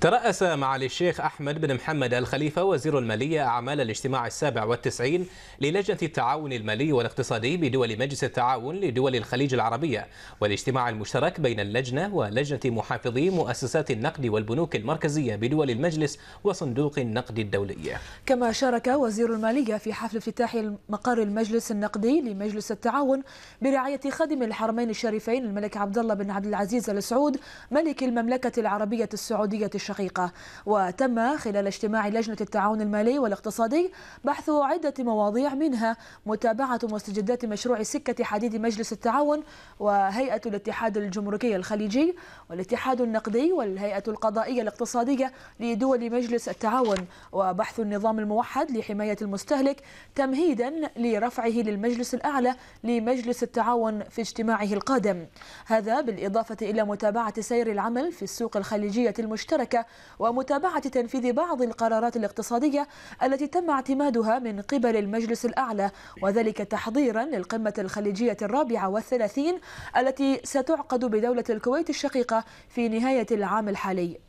ترأس معالي الشيخ أحمد بن محمد الخليفة وزير المالية أعمال الاجتماع السابع والتسعين للجنة التعاون المالي والاقتصادي بدول مجلس التعاون لدول الخليج العربية والاجتماع المشترك بين اللجنة ولجنة محافظي مؤسسات النقد والبنوك المركزية بدول المجلس وصندوق النقد الدولي كما شارك وزير المالية في حفل افتتاح مقر المجلس النقدي لمجلس التعاون برعاية خادم الحرمين الشريفين الملك عبد الله بن عبد العزيز السعود ملك المملكة العربية السعودية السعودية الشقيقة وتم خلال اجتماع لجنة التعاون المالي والاقتصادي بحث عدة مواضيع منها متابعة مستجدات مشروع سكة حديد مجلس التعاون وهيئة الاتحاد الجمركي الخليجي والاتحاد النقدي والهيئة القضائية الاقتصادية لدول مجلس التعاون وبحث النظام الموحد لحماية المستهلك تمهيدا لرفعه للمجلس الأعلى لمجلس التعاون في اجتماعه القادم هذا بالإضافة إلى متابعة سير العمل في السوق الخليجية المشتركة المشتركة ومتابعة تنفيذ بعض القرارات الاقتصادية التي تم اعتمادها من قبل المجلس الأعلى وذلك تحضيرا للقمة الخليجية الرابعة والثلاثين التي ستعقد بدولة الكويت الشقيقة في نهاية العام الحالي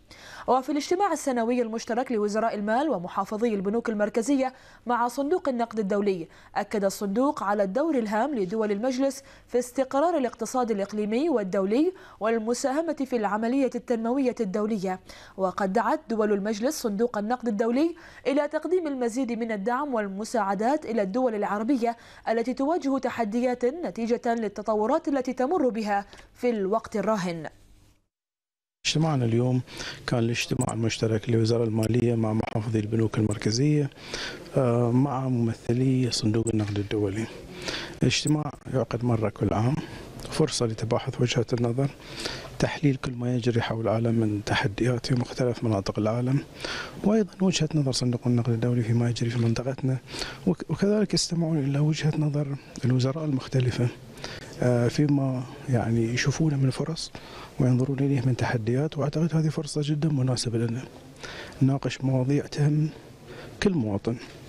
وفي الاجتماع السنوي المشترك لوزراء المال ومحافظي البنوك المركزية مع صندوق النقد الدولي أكد الصندوق على الدور الهام لدول المجلس في استقرار الاقتصاد الإقليمي والدولي والمساهمة في العملية التنموية الدولية وقد دعت دول المجلس صندوق النقد الدولي إلى تقديم المزيد من الدعم والمساعدات إلى الدول العربية التي تواجه تحديات نتيجة للتطورات التي تمر بها في الوقت الراهن اجتماعنا اليوم كان الاجتماع المشترك لوزارة المالية مع محافظي البنوك المركزية آه، مع ممثلي صندوق النقد الدولي الاجتماع يعقد مرة كل عام فرصة لتباحث وجهات النظر تحليل كل ما يجري حول العالم من تحديات في مختلف مناطق العالم وأيضا وجهة نظر صندوق النقد الدولي فيما يجري في منطقتنا وكذلك يستمعون إلى وجهة نظر الوزراء المختلفة آه، فيما يعني يشوفونه من فرص وينظرون اليه من تحديات واعتقد هذه فرصه جدا مناسبه لنا نناقش مواضيع تهم كل مواطن